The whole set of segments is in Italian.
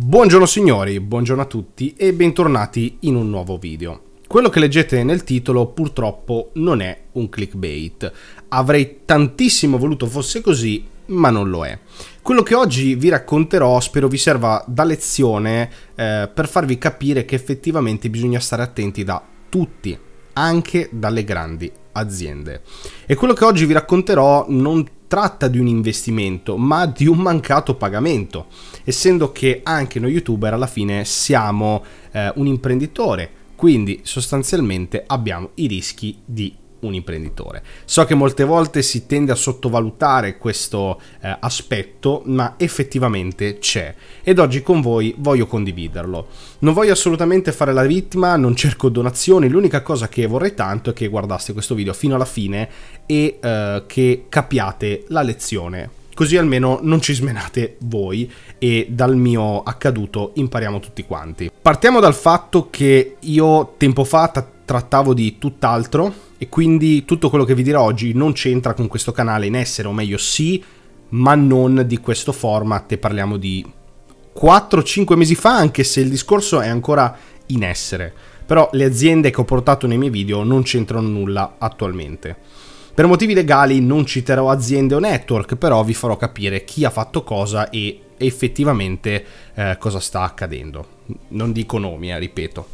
Buongiorno signori, buongiorno a tutti e bentornati in un nuovo video. Quello che leggete nel titolo purtroppo non è un clickbait. Avrei tantissimo voluto fosse così, ma non lo è. Quello che oggi vi racconterò spero vi serva da lezione eh, per farvi capire che effettivamente bisogna stare attenti da tutti, anche dalle grandi aziende. E quello che oggi vi racconterò non tratta di un investimento, ma di un mancato pagamento, essendo che anche noi youtuber alla fine siamo eh, un imprenditore, quindi sostanzialmente abbiamo i rischi di un imprenditore. So che molte volte si tende a sottovalutare questo eh, aspetto, ma effettivamente c'è ed oggi con voi voglio condividerlo. Non voglio assolutamente fare la vittima, non cerco donazioni, l'unica cosa che vorrei tanto è che guardaste questo video fino alla fine e eh, che capiate la lezione così almeno non ci smenate voi e dal mio accaduto impariamo tutti quanti. Partiamo dal fatto che io tempo fa trattavo di tutt'altro e quindi tutto quello che vi dirò oggi non c'entra con questo canale in essere, o meglio sì, ma non di questo format e parliamo di 4-5 mesi fa, anche se il discorso è ancora in essere. Però le aziende che ho portato nei miei video non c'entrano nulla attualmente. Per motivi legali non citerò aziende o network, però vi farò capire chi ha fatto cosa e effettivamente eh, cosa sta accadendo. Non dico nomi, eh, ripeto.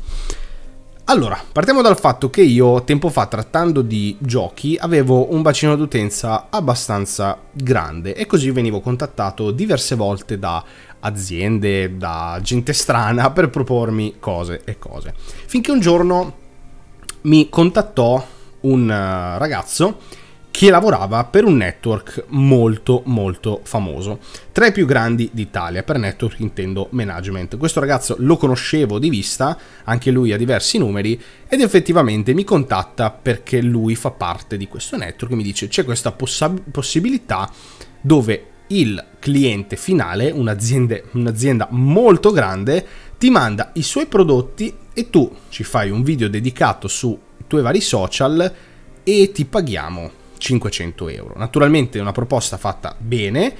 Allora, partiamo dal fatto che io, tempo fa, trattando di giochi, avevo un bacino d'utenza abbastanza grande e così venivo contattato diverse volte da aziende, da gente strana per propormi cose e cose. Finché un giorno mi contattò un eh, ragazzo che lavorava per un network molto molto famoso, tra i più grandi d'Italia, per network intendo management. Questo ragazzo lo conoscevo di vista, anche lui ha diversi numeri, ed effettivamente mi contatta perché lui fa parte di questo network, mi dice c'è questa poss- possibilità dove il cliente finale, un'azienda, un'azienda molto grande, ti manda i suoi prodotti e tu ci fai un video dedicato sui tuoi vari social e ti paghiamo 500 euro. Naturalmente una proposta fatta bene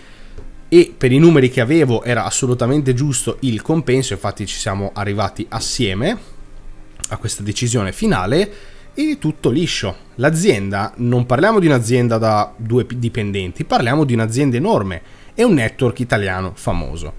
e per i numeri che avevo era assolutamente giusto il compenso, infatti ci siamo arrivati assieme a questa decisione finale e tutto liscio. L'azienda, non parliamo di un'azienda da due dipendenti, parliamo di un'azienda enorme e un network italiano famoso.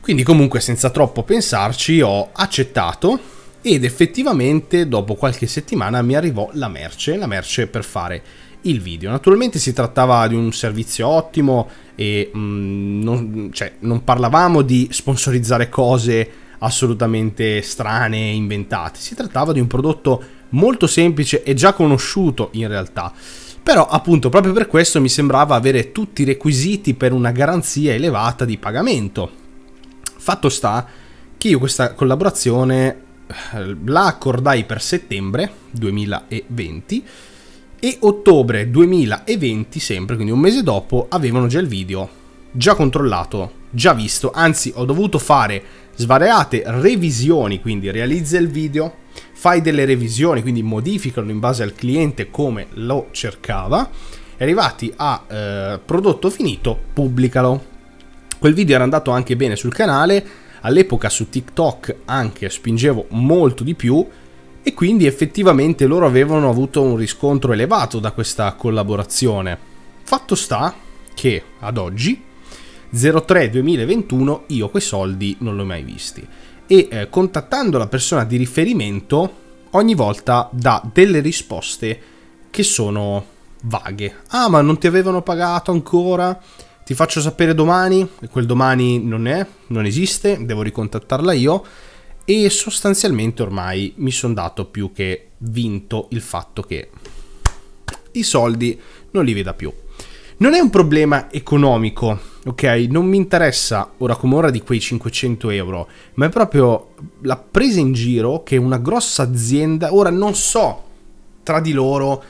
Quindi comunque senza troppo pensarci ho accettato ed effettivamente dopo qualche settimana mi arrivò la merce, la merce per fare il video. Naturalmente si trattava di un servizio ottimo e mh, mm, non, cioè, non parlavamo di sponsorizzare cose assolutamente strane e inventate, si trattava di un prodotto molto semplice e già conosciuto in realtà. Però appunto proprio per questo mi sembrava avere tutti i requisiti per una garanzia elevata di pagamento. Fatto sta che io questa collaborazione eh, la accordai per settembre 2020 e ottobre 2020, sempre, quindi un mese dopo, avevano già il video, già controllato, già visto, anzi ho dovuto fare svariate revisioni, quindi realizza il video, fai delle revisioni, quindi modificalo in base al cliente come lo cercava, e arrivati a eh, prodotto finito, pubblicalo. Quel video era andato anche bene sul canale, all'epoca su TikTok anche spingevo molto di più, e quindi effettivamente loro avevano avuto un riscontro elevato da questa collaborazione. Fatto sta che ad oggi, 03 2021, io quei soldi non li ho mai visti e eh, contattando la persona di riferimento ogni volta dà delle risposte che sono vaghe. Ah, ma non ti avevano pagato ancora? Ti faccio sapere domani? E quel domani non è, non esiste, devo ricontattarla io e sostanzialmente ormai mi sono dato più che vinto il fatto che i soldi non li veda più. Non è un problema economico, ok? Non mi interessa ora come ora di quei 500 euro, ma è proprio la presa in giro che una grossa azienda, ora non so tra di loro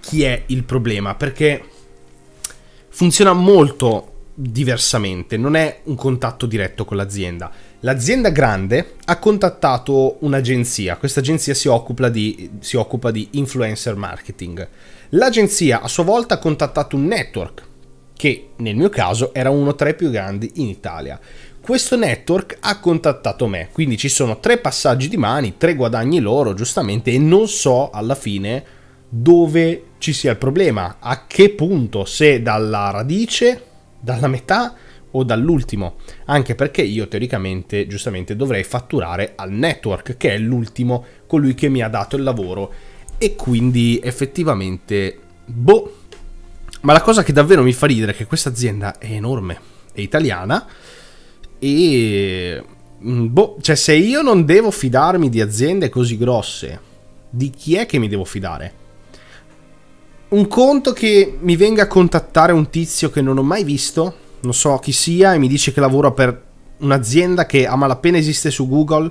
chi è il problema, perché funziona molto diversamente, non è un contatto diretto con l'azienda L'azienda grande ha contattato un'agenzia, questa agenzia si occupa, di, si occupa di influencer marketing. L'agenzia a sua volta ha contattato un network, che nel mio caso era uno tra i più grandi in Italia. Questo network ha contattato me, quindi ci sono tre passaggi di mani, tre guadagni loro, giustamente, e non so alla fine dove ci sia il problema, a che punto, se dalla radice, dalla metà, o dall'ultimo, anche perché io teoricamente, giustamente, dovrei fatturare al network, che è l'ultimo, colui che mi ha dato il lavoro. E quindi effettivamente, boh. Ma la cosa che davvero mi fa ridere è che questa azienda è enorme, è italiana e... Mm, boh, cioè se io non devo fidarmi di aziende così grosse, di chi è che mi devo fidare? un conto che mi venga a contattare un tizio che non ho mai visto non so chi sia, e mi dice che lavora per un'azienda che a malapena esiste su Google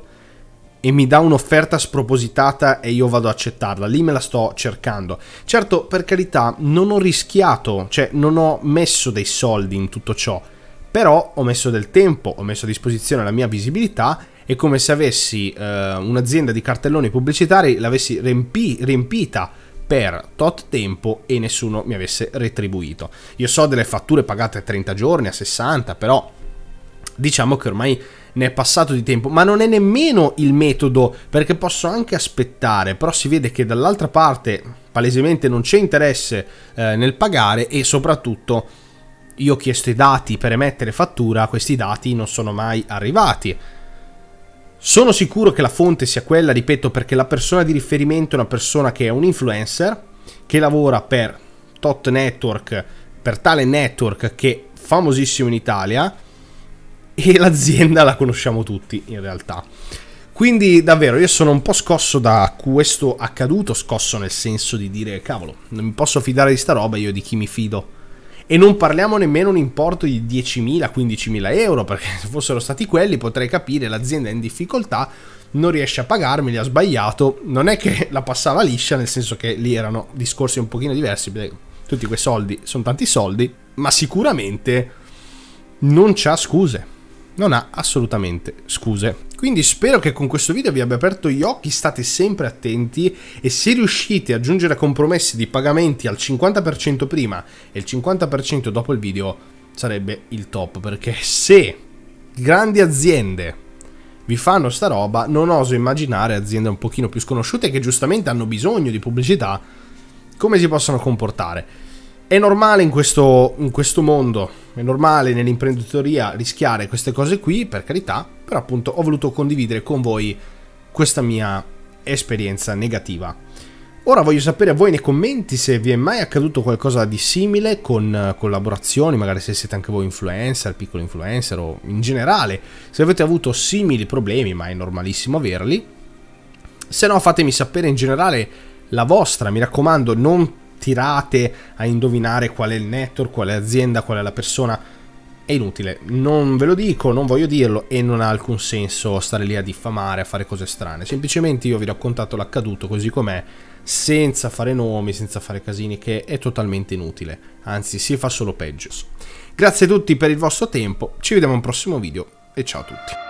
e mi dà un'offerta spropositata e io vado ad accettarla. Lì me la sto cercando. Certo, per carità, non ho rischiato, cioè non ho messo dei soldi in tutto ciò, però ho messo del tempo, ho messo a disposizione la mia visibilità. È come se avessi eh, un'azienda di cartelloni pubblicitari, l'avessi riempi, riempita per tot tempo e nessuno mi avesse retribuito. Io so delle fatture pagate a 30 giorni, a 60, però diciamo che ormai ne è passato di tempo, ma non è nemmeno il metodo perché posso anche aspettare, però si vede che dall'altra parte palesemente non c'è interesse eh, nel pagare e soprattutto io ho chiesto i dati per emettere fattura, questi dati non sono mai arrivati sono sicuro che la fonte sia quella, ripeto, perché la persona di riferimento è una persona che è un influencer, che lavora per tot network, per tale network che è famosissimo in Italia e l'azienda la conosciamo tutti in realtà. Quindi davvero io sono un po' scosso da questo accaduto, scosso nel senso di dire cavolo, non mi posso fidare di sta roba, io di chi mi fido e non parliamo nemmeno un importo di 10.000-15.000 euro, perché se fossero stati quelli potrei capire l'azienda è in difficoltà, non riesce a pagarmi, li ha sbagliato, non è che la passava liscia, nel senso che lì erano discorsi un pochino diversi, tutti quei soldi sono tanti soldi, ma sicuramente non c'ha scuse, non ha assolutamente scuse. Quindi spero che con questo video vi abbia aperto gli occhi, state sempre attenti e se riuscite a giungere compromessi di pagamenti al 50% prima e il 50% dopo il video sarebbe il top perché se grandi aziende vi fanno sta roba, non oso immaginare aziende un pochino più sconosciute che giustamente hanno bisogno di pubblicità come si possono comportare. È normale in questo, in questo mondo è normale nell'imprenditoria rischiare queste cose qui, per carità, però appunto ho voluto condividere con voi questa mia esperienza negativa. Ora voglio sapere a voi nei commenti se vi è mai accaduto qualcosa di simile con eh, collaborazioni, magari se siete anche voi influencer, piccolo influencer o in generale, se avete avuto simili problemi, ma è normalissimo averli. Se no fatemi sapere in generale la vostra, mi raccomando, non tirate a indovinare qual è il network, qual è l'azienda, qual è la persona. È inutile, non ve lo dico, non voglio dirlo e non ha alcun senso stare lì a diffamare, a fare cose strane. Semplicemente io vi ho raccontato l'accaduto così com'è, senza fare nomi, senza fare casini, che è totalmente inutile. Anzi, si fa solo peggio. Grazie a tutti per il vostro tempo, ci vediamo al prossimo video e ciao a tutti.